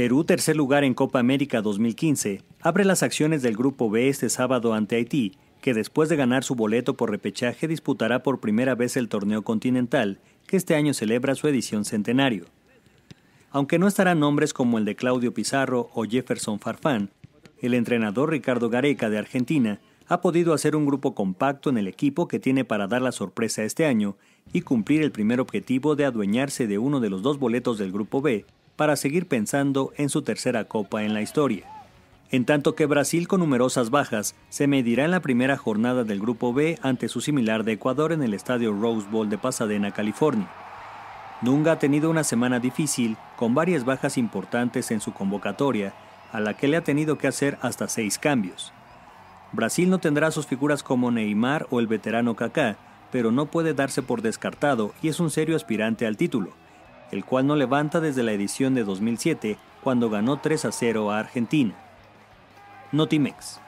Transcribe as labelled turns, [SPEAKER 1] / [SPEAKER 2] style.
[SPEAKER 1] Perú, tercer lugar en Copa América 2015, abre las acciones del Grupo B este sábado ante Haití, que después de ganar su boleto por repechaje disputará por primera vez el torneo continental, que este año celebra su edición centenario. Aunque no estarán nombres como el de Claudio Pizarro o Jefferson Farfán, el entrenador Ricardo Gareca de Argentina ha podido hacer un grupo compacto en el equipo que tiene para dar la sorpresa este año y cumplir el primer objetivo de adueñarse de uno de los dos boletos del Grupo B para seguir pensando en su tercera copa en la historia. En tanto que Brasil, con numerosas bajas, se medirá en la primera jornada del Grupo B ante su similar de Ecuador en el estadio Rose Bowl de Pasadena, California. Nunga ha tenido una semana difícil, con varias bajas importantes en su convocatoria, a la que le ha tenido que hacer hasta seis cambios. Brasil no tendrá sus figuras como Neymar o el veterano Kaká, pero no puede darse por descartado y es un serio aspirante al título el cual no levanta desde la edición de 2007 cuando ganó 3 a 0 a Argentina. Notimex.